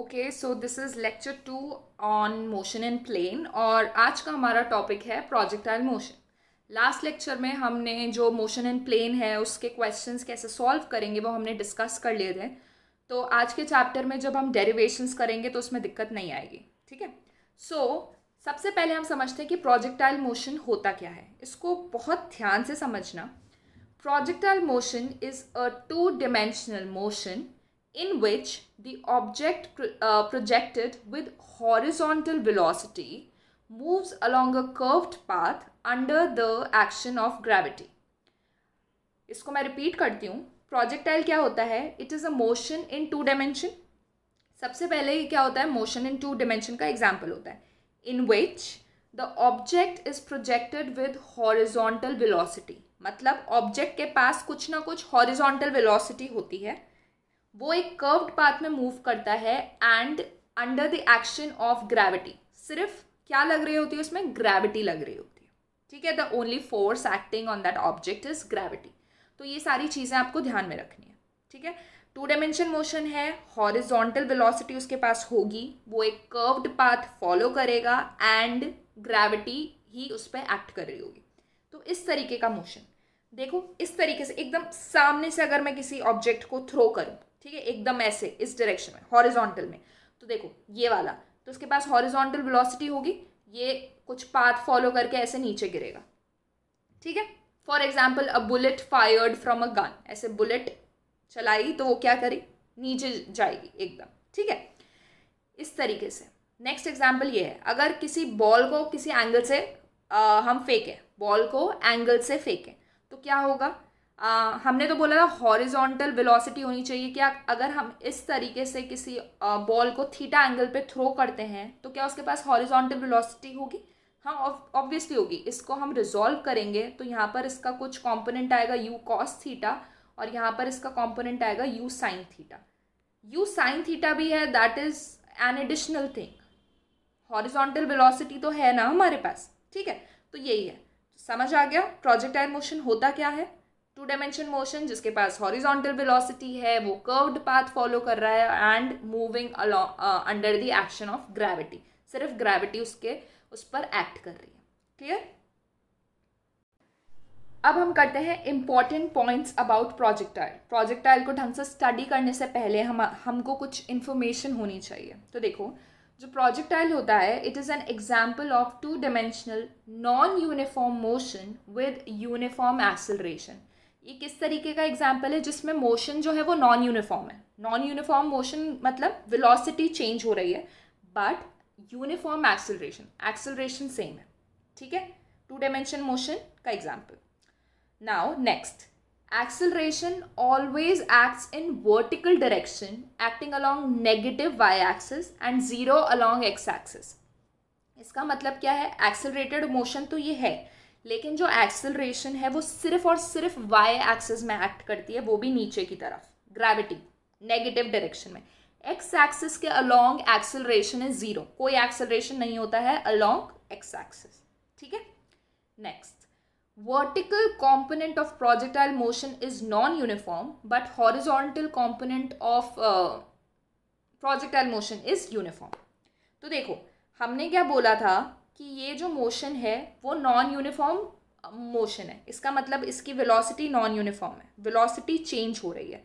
Okay so this is lecture two on motion in plane और आज का हमारा टॉपिक है प्रोजेक्टाइल मोशन लास्ट लेक्चर में हमने जो मोशन इन प्लेन है उसके क्वेश्चंस कैसे सॉल्व करेंगे वो हमने डिस्कस कर लिए थे तो आज के चैप्टर में जब हम डेरिवेशंस करेंगे तो उसमें दिक्कत नहीं आएगी ठीक है सो so, सबसे पहले हम समझते हैं कि प्रोजेक्टाइल मोशन होता क्या है इसको बहुत ध्यान से समझना projectile motion is a two dimensional motion in which the object uh, projected with horizontal velocity moves along a curved path under the action of gravity. इसको मैं रिपीट करती हूँ प्रोजेक्टाइल क्या होता है it is a motion in two dimension सबसे पहले ये क्या होता है मोशन इन टू डायमेंशन का एग्जाम्पल होता है in which the object is projected with horizontal velocity मतलब ऑब्जेक्ट के पास कुछ ना कुछ हॉरिजोंटल वेलोसिटी होती है वो एक कर्व्ड पाथ में मूव करता है and under the action of gravity सिर्फ क्या लग रही होती है उसमें ग्रेविटी लग रही होती है ठीक है the only force acting on that object is gravity तो ये सारी चीज़ें आपको ध्यान में रखनी है ठीक है टू डायमेंशन मोशन है हॉरिजोंटल वेलोसिटी उसके पास होगी वो एक कर्व्ड पाथ फॉलो करेगा एंड ग्रेविटी ही उस पर एक्ट कर रही होगी तो इस तरीके का मोशन देखो इस तरीके से एकदम सामने से अगर मैं किसी ऑब्जेक्ट को थ्रो करूँ ठीक है एकदम ऐसे इस डायरेक्शन में हॉरिजॉन्टल में तो देखो ये वाला तो उसके पास हॉरिजॉन्टल वेलोसिटी होगी ये कुछ पाथ फॉलो करके ऐसे नीचे गिरेगा ठीक है for example a bullet fired from a gun ऐसे बुलेट चलाई तो वो क्या करी नीचे जाएगी एकदम ठीक है इस तरीके से नेक्स्ट एग्जाम्पल ये है अगर किसी बॉल को किसी एंगल से आ, हम फेंकें बॉल को एंगल से फेंकें तो क्या होगा आ, हमने तो बोला था हॉरिजॉन्टल वेलोसिटी होनी चाहिए क्या अगर हम इस तरीके से किसी बॉल को थीटा एंगल पे थ्रो करते हैं तो क्या उसके पास हॉरिजॉन्टल वेलोसिटी होगी हाँ ऑब्वियसली होगी इसको हम रिजॉल्व करेंगे तो यहाँ पर इसका कुछ कॉम्पोनेंट आएगा यू कॉस थीटा और यहाँ पर इसका कॉम्पोनेंट आएगा u sine theta u sine theta भी है that is an additional thing horizontal velocity तो है ना हमारे पास ठीक है तो यही है समझ आ गया प्रोजेक्टाइल मोशन होता क्या है टू डायमेंशन मोशन जिसके पास हॉरिजॉन्टल वेलोसिटी है वो कर्व्ड पाथ फॉलो कर रहा है and moving under the action of gravity सिर्फ ग्रेविटी उसके उस पर एक्ट कर रही है क्लियर अब हम करते हैं important points about projectile projectile को ढंग से स्टडी करने से पहले हम हमको कुछ इन्फॉर्मेशन होनी चाहिए तो देखो जो प्रोजेक्टाइल होता है it is an example of two dimensional non uniform motion with uniform acceleration ये किस तरीके का एग्जाम्पल है जिसमें मोशन जो है वो नॉन यूनिफॉर्म है नॉन यूनिफॉर्म मोशन मतलब विलोसिटी चेंज हो रही है but uniform acceleration acceleration same है ठीक है टू डायमेंशन मोशन का example now next acceleration always acts in vertical direction acting along negative Y axis and zero along X axis इसका मतलब क्या है एक्सेलरेटेड मोशन तो ये है लेकिन जो एक्सेलरेशन है वो सिर्फ और सिर्फ वाई एक्सेस में एक्ट करती है वो भी नीचे की तरफ ग्रेविटी नेगेटिव डायरेक्शन में एक्स एक्सिस के अलोंग एक्सेलरेशन इज जीरो कोई एक्सेलरेशन नहीं होता है अलोंग एक्स एक्सिस ठीक है next vertical component of projectile motion is non uniform but horizontal component of projectile motion is uniform तो देखो हमने क्या बोला था कि ये जो मोशन है वो नॉन यूनिफॉर्म मोशन है इसका मतलब इसकी वेलोसिटी नॉन यूनिफॉर्म है वेलोसिटी चेंज हो रही है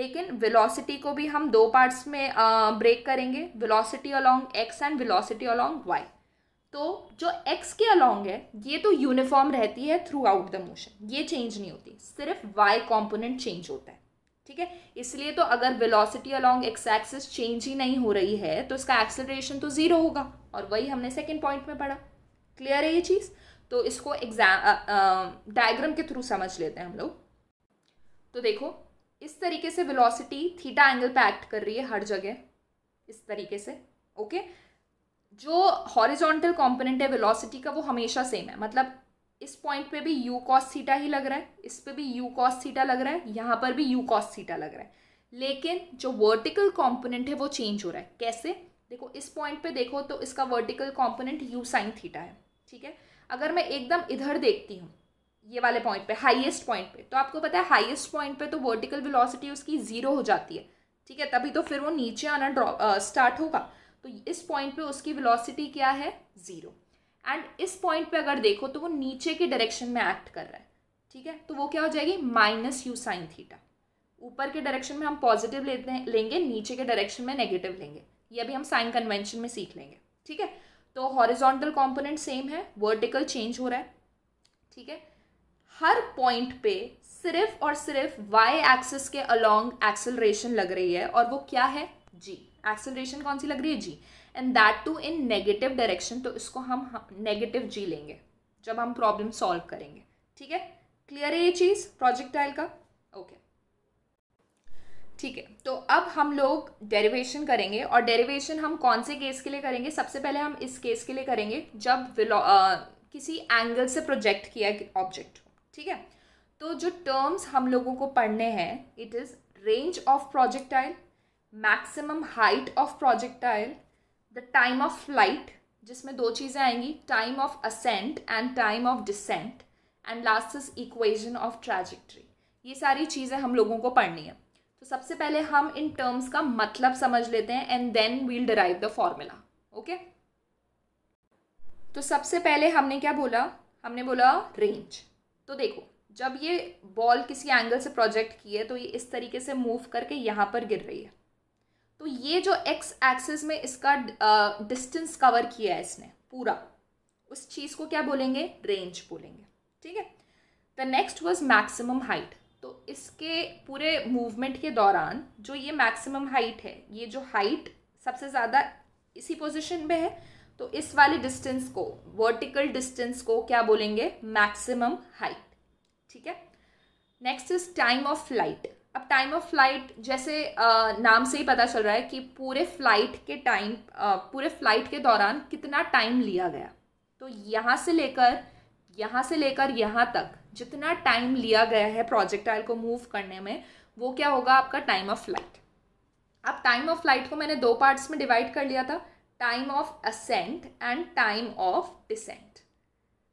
लेकिन वेलोसिटी को भी हम दो पार्ट्स में ब्रेक uh, करेंगे velocity along X and velocity along Y तो जो एक्स के अलोंग है ये तो यूनिफॉर्म रहती है थ्रू आउट द मोशन ये चेंज नहीं होती सिर्फ वाई कॉम्पोनेंट चेंज होता है ठीक है इसलिए तो अगर velocity along x axis change ही नहीं हो रही है तो इसका एक्सेलरेशन तो ज़ीरो होगा और वही हमने सेकेंड पॉइंट में पढ़ा क्लियर है ये चीज़ तो इसको एग्जाम डायग्राम के थ्रू समझ लेते हैं हम लोग तो देखो इस तरीके से वेलोसिटी थीटा एंगल पे एक्ट कर रही है हर जगह इस तरीके से ओके जो हॉरिजॉन्टल कंपोनेंट है वेलोसिटी का वो हमेशा सेम है मतलब इस पॉइंट पे भी यू कॉस सीटा ही लग रहा है इस पे भी यू कॉस सीटा लग रहा है यहाँ पर भी यू कॉस सीटा लग रहा है लेकिन जो वर्टिकल कॉम्पोनेंट है वो चेंज हो रहा है कैसे देखो इस पॉइंट पे देखो तो इसका vertical component u sine theta है ठीक है अगर मैं एकदम इधर देखती हूँ ये वाले पॉइंट पे हाईएस्ट पॉइंट पे तो आपको पता है हाईएस्ट पॉइंट पे तो वर्टिकल वेलोसिटी उसकी ज़ीरो हो जाती है ठीक है तभी तो फिर वो नीचे आना ड्रॉ स्टार्ट होगा तो इस पॉइंट पे उसकी वेलोसिटी क्या है ज़ीरो एंड इस पॉइंट पे अगर देखो तो वो नीचे के डायरेक्शन में एक्ट कर रहा है ठीक है तो वो क्या हो जाएगी माइनस यू साइन थीटा ऊपर के डायरेक्शन में हम पॉजिटिव लेते हैं लेंगे नीचे के डायरेक्शन में नेगेटिव लेंगे ये अभी हम साइन कन्वेंशन में सीख लेंगे ठीक है तो हॉरिजॉन्टल कॉम्पोनेंट सेम है वर्टिकल चेंज हो रहा है ठीक है हर पॉइंट पे सिर्फ और सिर्फ वाई एक्सिस के अलोंग एक्सेलरेशन लग रही है और वो क्या है जी एक्सेलरेशन कौन सी लग रही है g and that too in negative direction तो इसको हम नेगेटिव जी लेंगे जब हम प्रॉब्लम सॉल्व करेंगे ठीक है क्लियर है ये चीज़ प्रोजेक्टाइल का ओके ठीक है तो अब हम लोग डेरिवेशन करेंगे और डेरिवेशन हम कौन से केस के लिए करेंगे सबसे पहले हम इस केस के लिए करेंगे जब आ, किसी एंगल से प्रोजेक्ट किया ऑब्जेक्ट ठीक है तो जो टर्म्स हम लोगों को पढ़ने हैं it is range of projectile maximum height of projectile the time of flight जिसमें दो चीज़ें आएंगी time of ascent and time of descent and last is equation of trajectory ये सारी चीज़ें हम लोगों को पढ़नी है तो सबसे पहले हम इन टर्म्स का मतलब समझ लेते हैं and then we'll derive the formula okay तो सबसे पहले हमने क्या बोला हमने बोला रेंज तो देखो जब ये बॉल किसी एंगल से प्रोजेक्ट की है तो ये इस तरीके से मूव करके यहाँ पर गिर रही है तो ये जो एक्स एक्सिस में इसका डिस्टेंस कवर किया है इसने पूरा उस चीज़ को क्या बोलेंगे रेंज बोलेंगे ठीक है the next was maximum height तो इसके पूरे मूवमेंट के दौरान जो ये मैक्सिमम हाइट है ये जो हाइट सबसे ज़्यादा इसी पोजिशन पे है तो इस वाले डिस्टेंस को वर्टिकल डिस्टेंस को क्या बोलेंगे मैक्सिमम हाइट ठीक है next is time of flight अब टाइम ऑफ फ्लाइट जैसे नाम से ही पता चल रहा है कि पूरे फ्लाइट के टाइम पूरे फ्लाइट के दौरान कितना टाइम लिया गया तो यहाँ से लेकर यहाँ से लेकर यहाँ तक जितना टाइम लिया गया है प्रोजेक्टाइल को मूव करने में वो क्या होगा आपका टाइम ऑफ फ्लाइट अब टाइम ऑफ फ्लाइट को मैंने दो पार्ट्स में डिवाइड कर लिया था time of ascent and time of descent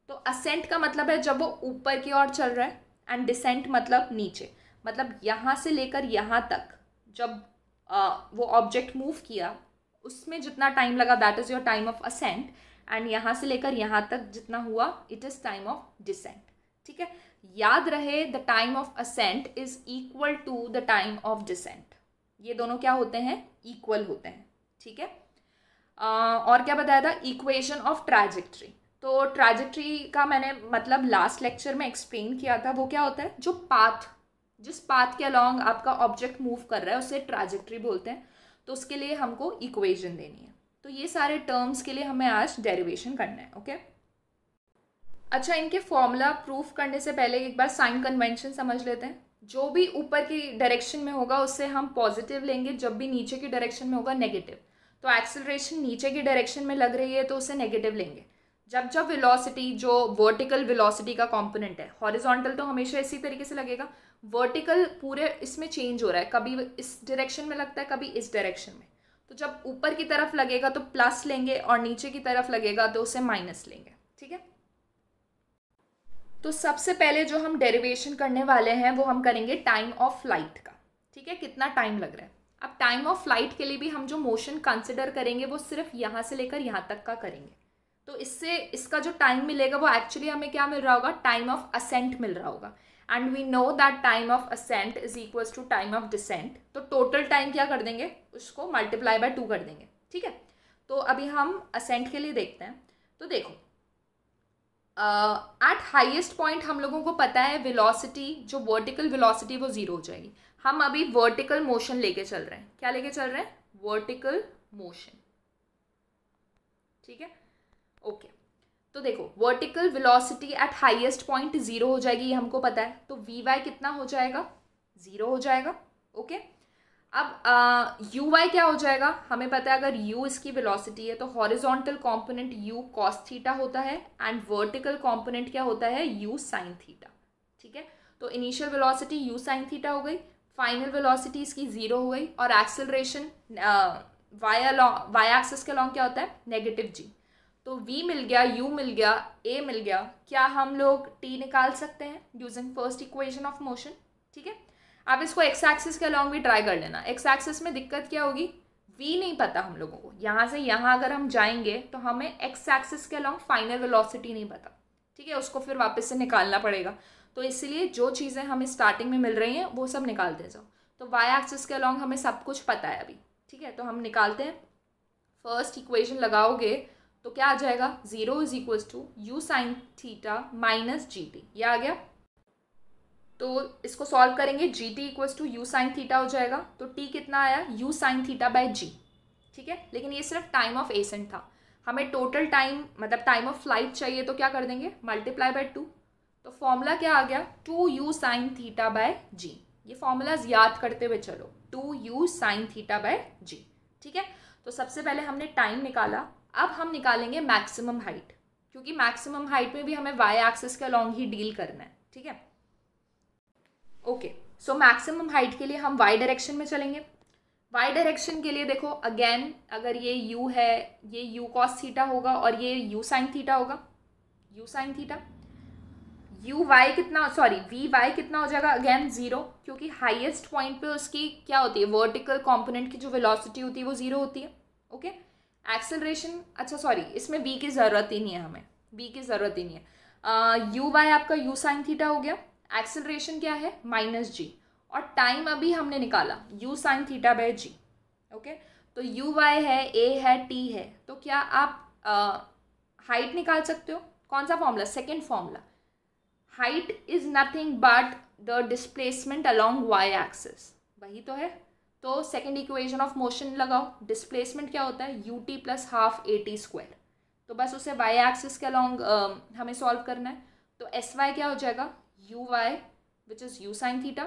तो असेंट का मतलब है जब वो ऊपर की ओर चल रहा है एंड डिसेंट मतलब नीचे मतलब यहाँ से लेकर यहाँ तक जब आ, वो ऑब्जेक्ट मूव किया उसमें जितना टाइम लगा that is your time of ascent and यहाँ से लेकर यहाँ तक जितना हुआ it is time of descent ठीक है याद रहे the time of ascent is equal to the time of descent ये दोनों क्या होते हैं इक्वल होते हैं ठीक है uh, और क्या बताया था इक्वेशन ऑफ ट्रैजेक्ट्री तो ट्रैजेक्ट्री का मैंने मतलब लास्ट लेक्चर में एक्सप्लेन किया था वो क्या होता है जो पाथ जिस पाथ के अलॉन्ग आपका ऑब्जेक्ट मूव कर रहा है उसे ट्राजेक्ट्री बोलते हैं तो उसके लिए हमको इक्वेजन देनी है तो ये सारे टर्म्स के लिए हमें आज डेरिवेशन करना है ओके अच्छा इनके फॉर्मूला प्रूफ करने से पहले एक बार साइन कन्वेंशन समझ लेते हैं जो भी ऊपर की डायरेक्शन में होगा उससे हम पॉजिटिव लेंगे जब भी नीचे की डायरेक्शन में होगा नेगेटिव तो एक्सेलरेशन नीचे की डायरेक्शन में लग रही है तो उसे नेगेटिव लेंगे जब जब वेलोसिटी जो वर्टिकल वेलोसिटी का कंपोनेंट है हॉरिजॉन्टल तो हमेशा इसी तरीके से लगेगा वर्टिकल पूरे इसमें चेंज हो रहा है कभी इस डायरेक्शन में लगता है कभी इस डायरेक्शन में तो जब ऊपर की तरफ लगेगा तो प्लस लेंगे और नीचे की तरफ लगेगा तो उसे माइनस लेंगे ठीक है तो सबसे पहले जो हम डेरिवेशन करने वाले हैं वो हम करेंगे टाइम ऑफ फ्लाइट का ठीक है कितना टाइम लग रहा है अब टाइम ऑफ फ्लाइट के लिए भी हम जो मोशन कंसिडर करेंगे वो सिर्फ यहाँ से लेकर यहाँ तक का करेंगे तो इससे इसका जो टाइम मिलेगा वो एक्चुअली हमें क्या मिल रहा होगा टाइम ऑफ असेंट मिल रहा होगा and we know that time of ascent is equals to time of descent तो टोटल टाइम क्या कर देंगे उसको मल्टीप्लाई बाय टू कर देंगे ठीक है तो अभी हम असेंट के लिए देखते हैं तो देखो एट हाइएस्ट पॉइंट हम लोगों को पता है विलॉसिटी जो वर्टिकल विलॉसिटी वो ज़ीरो हो जाएगी हम अभी वर्टिकल मोशन लेके चल रहे हैं क्या लेके चल रहे हैं वर्टिकल मोशन ठीक है ओके तो देखो vertical velocity at highest point zero हो जाएगी ये हमको पता है तो वी वाई कितना हो जाएगा ज़ीरो हो जाएगा ओके अब यू uh, वाई क्या हो जाएगा हमें पता है अगर यू इसकी वेलोसिटी है तो horizontal component u cos theta होता है एंड वर्टिकल कॉम्पोनेंट क्या होता है यू साइन थीटा ठीक है तो initial velocity u sine theta हो गई फाइनल वेलोसिटी इसकी ज़ीरो हो गई और एक्सेलरेशन वाई वाई एक्सेस के अलॉन्ग क्या होता है नेगेटिव जी तो v मिल गया u मिल गया a मिल गया क्या हम लोग t निकाल सकते हैं using first equation of motion ठीक है आप इसको एक्स एक्सिस के अलॉन्ग भी ट्राई कर लेना एक्स एक्सिस में दिक्कत क्या होगी v नहीं पता हम लोगों को यहाँ से यहाँ अगर हम जाएंगे तो हमें एक्स एक्सिस के अलॉन्ग फाइनल वेलोसिटी नहीं पता ठीक है उसको फिर वापस से निकालना पड़ेगा तो इसलिए जो चीज़ें हमें स्टार्टिंग में मिल रही हैं वो सब निकालते जाओ तो वाई एक्सिस के अलॉन्ग हमें सब कुछ पता है अभी ठीक है तो हम निकालते हैं फर्स्ट इक्वेशन लगाओगे तो क्या आ जाएगा zero is equal to u sine theta minus g t ये आ गया तो इसको सॉल्व करेंगे g t equal to u sine theta हो जाएगा तो टी कितना आया u sine theta by g ठीक है लेकिन ये सिर्फ टाइम ऑफ एसेंट था हमें टोटल टाइम मतलब टाइम ऑफ फ्लाइट चाहिए तो क्या कर देंगे मल्टीप्लाई बाय टू तो फॉर्मूला क्या आ गया two u sine theta by g ये फॉर्मूलाज याद करते हुए चलो two u sine theta by g ठीक है तो सबसे पहले हमने टाइम निकाला अब हम निकालेंगे मैक्सिमम हाइट क्योंकि मैक्सिमम हाइट में भी हमें वाई एक्सिस के अलॉन्ग ही डील करना है ठीक है ओके सो मैक्सिमम हाइट के लिए हम वाई डायरेक्शन में चलेंगे वाई डायरेक्शन के लिए देखो अगेन अगर ये यू है ये यू कॉस थीटा होगा और ये यू साइन थीटा होगा u sine theta u Y कितना सॉरी वी वाई कितना हो जाएगा अगेन ज़ीरो क्योंकि हाइएस्ट पॉइंट पे उसकी क्या होती है वर्टिकल कॉम्पोनेंट की जो वेलोसिटी होती है वो ज़ीरो होती है ओके okay? एक्सेलरेशन अच्छा सॉरी इसमें बी की ज़रूरत ही नहीं है हमें बी की ज़रूरत ही नहीं है यू uh, बाय आपका यू साइन थीटा हो गया एक्सेलरेशन क्या है माइनस जी और टाइम अभी हमने निकाला u sine theta by g okay तो यू वाई है ए है टी है तो क्या आप हाइट uh, निकाल सकते हो कौन सा formula second formula height is nothing but the displacement along Y axis वही तो है तो सेकेंड इक्वेशन ऑफ मोशन लगाओ डिस्प्लेसमेंट क्या होता है u t plus half a t square तो बस उसे वाई एक्सिस के अलॉन्ग um, हमें सॉल्व करना है तो एस वाई क्या हो जाएगा u Y which is u sine theta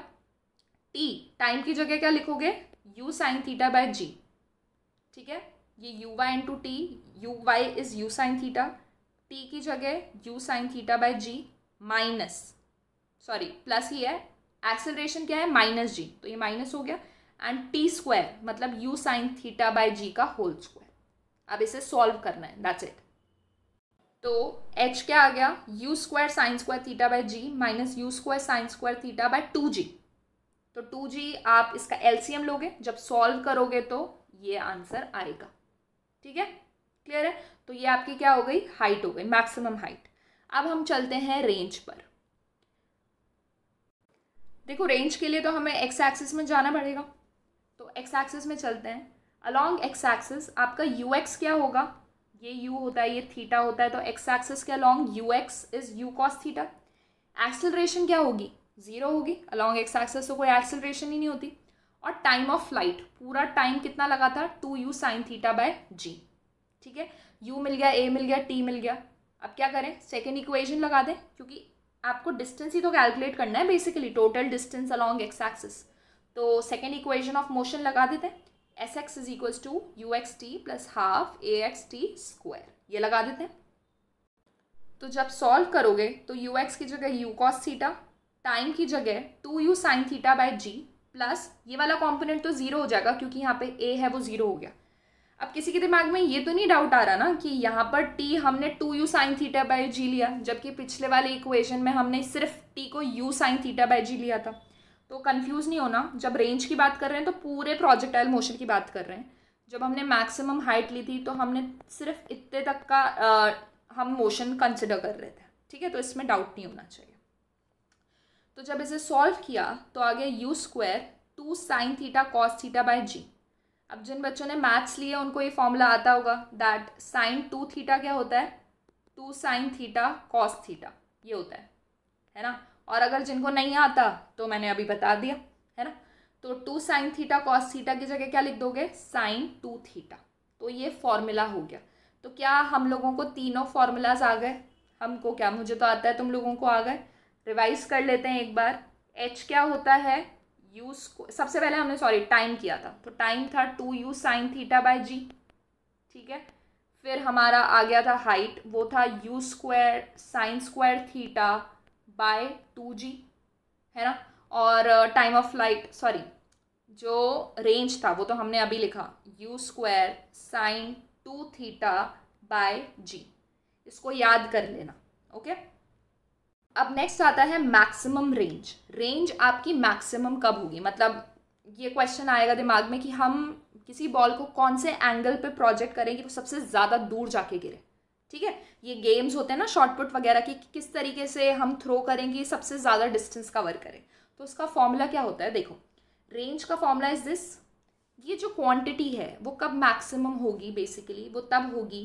t time की जगह क्या लिखोगे u sine theta by g ठीक है ये u Y into t u Y is u sine theta t की जगह u sine theta by g minus sorry plus ही है एक्सेलरेशन क्या है माइनस जी तो ये माइनस हो गया एंड टी स्क्वायर मतलब u sine theta by g का होल स्क्वायर अब इसे सॉल्व करना है दैट्स इट तो एच क्या आ गया u square sine square theta by g minus u square sine square theta by two g तो टू जी आप इसका एलसीएम लोगे जब सॉल्व करोगे तो ये आंसर आएगा ठीक है क्लियर है तो ये आपकी क्या हो गई हाइट हो गई मैक्सिमम हाइट अब हम चलते हैं रेंज पर देखो रेंज के लिए तो हमें एक्स एक्सिस में जाना पड़ेगा एक्स एक्सिस में चलते हैं अलॉन्ग एक्स एक्सिस आपका यू एक्स क्या होगा ये यू होता है ये थीटा होता है तो एक्स एक्सिस के along u x is u cos theta acceleration क्या होगी ज़ीरो होगी अलॉन्ग एक्स एक्सिस तो कोई एक्सेलरेशन ही नहीं होती और टाइम ऑफ फ्लाइट पूरा टाइम कितना लगा था two u sine theta by g ठीक है यू मिल गया ए मिल गया टी मिल गया अब क्या करें सेकेंड इक्वेशन लगा दें क्योंकि आपको डिस्टेंस ही तो कैलकुलेट करना है basically total distance along x axis तो सेकेंड इक्वेशन ऑफ मोशन लगा देते हैं s x is equals to u x t plus half a x t square ये लगा देते हैं तो जब सॉल्व करोगे तो यू एक्स की जगह यू कॉस थीटा टाइम की जगह two u sine theta by g plus ये वाला कॉम्पोनेंट तो ज़ीरो हो जाएगा क्योंकि यहाँ पे ए है वो ज़ीरो हो गया अब किसी के दिमाग में ये तो नहीं डाउट आ रहा ना कि यहाँ पर टी हमने two u sine theta by g लिया जबकि पिछले वाले इक्वेशन में हमने सिर्फ टी को u sine theta by g लिया था तो कंफ्यूज नहीं होना जब रेंज की बात कर रहे हैं तो पूरे प्रोजेक्टाइल मोशन की बात कर रहे हैं जब हमने मैक्सिमम हाइट ली थी तो हमने सिर्फ इतने तक का आ, हम मोशन कंसिडर कर रहे थे ठीक है तो इसमें डाउट नहीं होना चाहिए तो जब इसे सॉल्व किया तो आ गया u square two sine theta cos theta by g अब जिन बच्चों ने मैथ्स लिए उनको ये फॉर्मूला आता होगा दैट साइन टू थीटा क्या होता है two sine theta cos theta ये होता है है ना और अगर जिनको नहीं आता तो मैंने अभी बता दिया है ना तो two sine theta cos theta की जगह क्या लिख दोगे साइन टू थीटा तो ये फॉर्मूला हो गया तो क्या हम लोगों को तीनों फॉर्मूलाज आ गए हमको क्या मुझे तो आता है तुम लोगों को आ गए रिवाइज कर लेते हैं एक बार एच क्या होता है यू सबसे पहले हमने सॉरी टाइम किया था तो टाइम था two u sine theta by g ठीक है फिर हमारा आ गया था हाइट वो था u square sine square theta by two g है ना और टाइम ऑफ फ्लाइट सॉरी जो रेंज था वो तो हमने अभी लिखा u square sine two theta by g इसको याद कर लेना ओके okay? अब नेक्स्ट आता है मैक्सिमम रेंज रेंज आपकी मैक्सिमम कब होगी मतलब ये क्वेश्चन आएगा दिमाग में कि हम किसी बॉल को कौन से एंगल पे प्रोजेक्ट करें कि वो सबसे ज़्यादा दूर जाके गिरे ठीक है ये गेम्स होते हैं ना शॉर्टपुट वगैरह की कि किस तरीके से हम थ्रो करेंगे सबसे ज़्यादा डिस्टेंस कवर करें तो उसका फॉर्मूला क्या होता है देखो रेंज का फॉर्मूला इज़ दिस ये जो क्वांटिटी है वो कब मैक्सिमम होगी बेसिकली वो तब होगी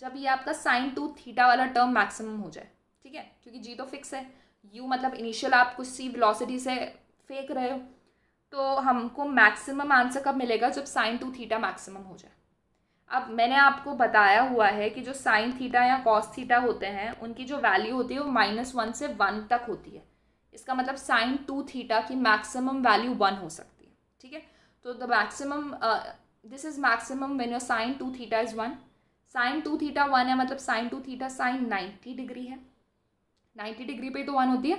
जब ये आपका साइन टू थीटा वाला टर्म मैक्सिमम हो जाए ठीक है क्योंकि जी तो फिक्स है यू मतलब इनिशियल आप कुछ सी वेलोसिटी से फेंक रहे हो तो हमको मैक्सिमम आंसर कब मिलेगा जब साइन टू थीटा मैक्सिमम हो जाए अब मैंने आपको बताया हुआ है कि जो साइन थीटा या कॉस थीटा होते हैं उनकी जो वैल्यू होती है वो माइनस वन से वन तक होती है इसका मतलब साइन टू थीटा की मैक्सिमम वैल्यू वन हो सकती है ठीक है तो the maximum this is maximum when your sine two theta is one sine two theta one है मतलब sine two theta sine ninety degree है नाइन्टी डिग्री पे तो वन होती है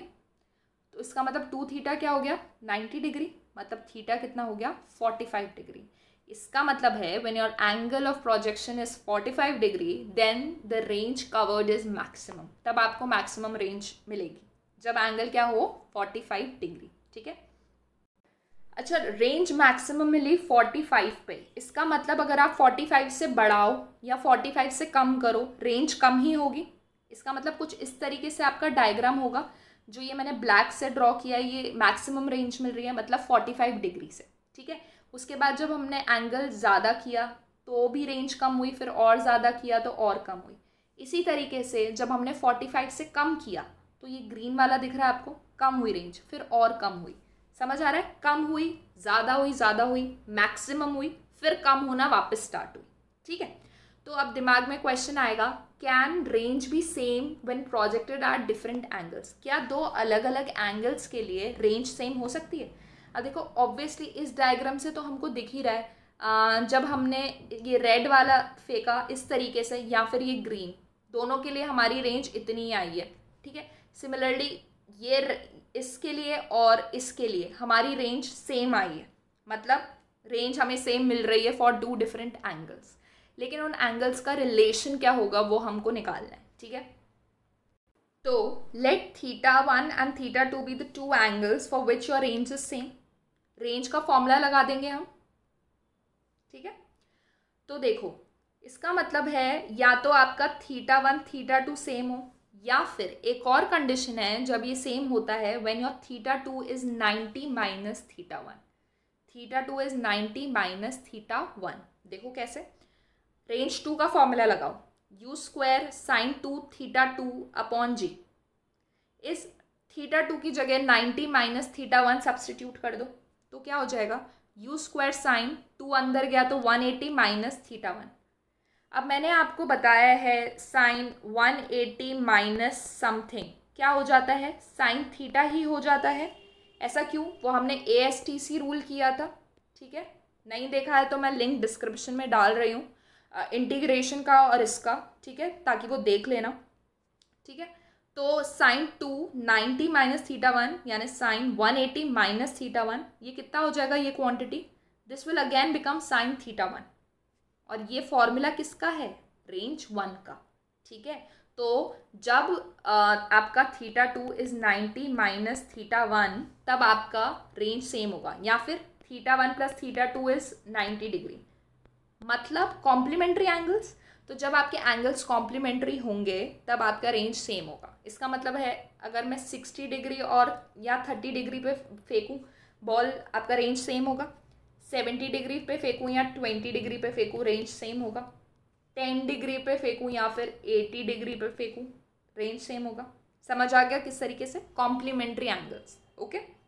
तो इसका मतलब टू थीटा क्या हो गया नाइन्टी डिग्री मतलब थीटा कितना हो गया फोर्टी फाइव डिग्री इसका मतलब है when your angle of projection is 45 degree then the range covered is maximum तब आपको मैक्सिमम रेंज मिलेगी जब एंगल क्या हो 45 डिग्री ठीक है अच्छा रेंज मैक्सिमम मिली 45 पे इसका मतलब अगर आप 45 से बढ़ाओ या 45 से कम करो रेंज कम ही होगी इसका मतलब कुछ इस तरीके से आपका डायग्राम होगा जो ये मैंने ब्लैक से ड्रॉ किया ये मैक्सिमम रेंज मिल रही है मतलब 45 डिग्री से ठीक है उसके बाद जब हमने एंगल ज़्यादा किया तो भी रेंज कम हुई फिर और ज़्यादा किया तो और कम हुई इसी तरीके से जब हमने 45 से कम किया तो ये ग्रीन वाला दिख रहा है आपको कम हुई रेंज फिर और कम हुई समझ आ रहा है कम हुई ज़्यादा हुई ज़्यादा हुई मैक्सिमम हुई फिर कम होना वापस स्टार्ट हुई ठीक है तो अब दिमाग में क्वेश्चन आएगा कैन रेंज भी same when projected are different angles क्या दो अलग अलग एंगल्स के लिए रेंज सेम हो सकती है अब देखो ऑब्वियसली इस डायग्राम से तो हमको दिख ही रहा है जब हमने ये रेड वाला फेंका इस तरीके से या फिर ये ग्रीन दोनों के लिए हमारी रेंज इतनी ही आई है ठीक है सिमिलरली ये इसके लिए और इसके लिए हमारी रेंज सेम आई है मतलब रेंज हमें सेम मिल रही है फॉर टू डिफरेंट एंगल्स लेकिन उन एंगल्स का रिलेशन क्या होगा वो हमको निकालना है ठीक है तो let theta one and theta two be the two angles for which your range is same range का फॉर्मूला लगा देंगे हम ठीक है तो देखो इसका मतलब है या तो आपका theta one theta two same हो या फिर एक और कंडीशन है जब ये सेम होता है when your theta two is ninety minus theta one theta two is ninety minus theta one देखो कैसे रेंज टू का फॉर्मूला लगाओ u square sine two theta two upon g इस थीटा टू की जगह ninety minus theta one substitute कर दो तो क्या हो जाएगा यू स्क्वायर साइन टू अंदर गया तो one eighty minus theta one अब मैंने आपको बताया है sine one eighty minus something क्या हो जाता है साइन थीटा ही हो जाता है ऐसा क्यों वो हमने A S T C rule किया था ठीक है नहीं देखा है तो मैं लिंक डिस्क्रिप्शन में डाल रही हूँ इंटीग्रेशन का और इसका ठीक है ताकि वो देख लेना ठीक है तो sine two ninety minus theta one यानी sine one eighty minus theta one ये कितना हो जाएगा ये quantity this will again become sine theta one और ये फॉर्मूला किसका है रेंज वन का ठीक है तो जब आ, आपका theta two is ninety minus theta one तब आपका रेंज सेम होगा या फिर theta one plus theta two is ninety degree मतलब कॉम्प्लीमेंट्री एंगल्स तो जब आपके एंगल्स कॉम्प्लीमेंट्री होंगे तब आपका रेंज सेम होगा इसका मतलब है अगर मैं सिक्सटी डिग्री और या थर्टी डिग्री पे फेंकूँ बॉल आपका रेंज सेम होगा सेवेंटी डिग्री पे फेंकूँ या ट्वेंटी डिग्री पे फेंकूँ रेंज सेम होगा टेन डिग्री पे फेंकूँ या फिर एटी डिग्री पे फेंकूँ रेंज सेम होगा समझ आ गया किस तरीके से कॉम्प्लीमेंट्री एंगल्स ओके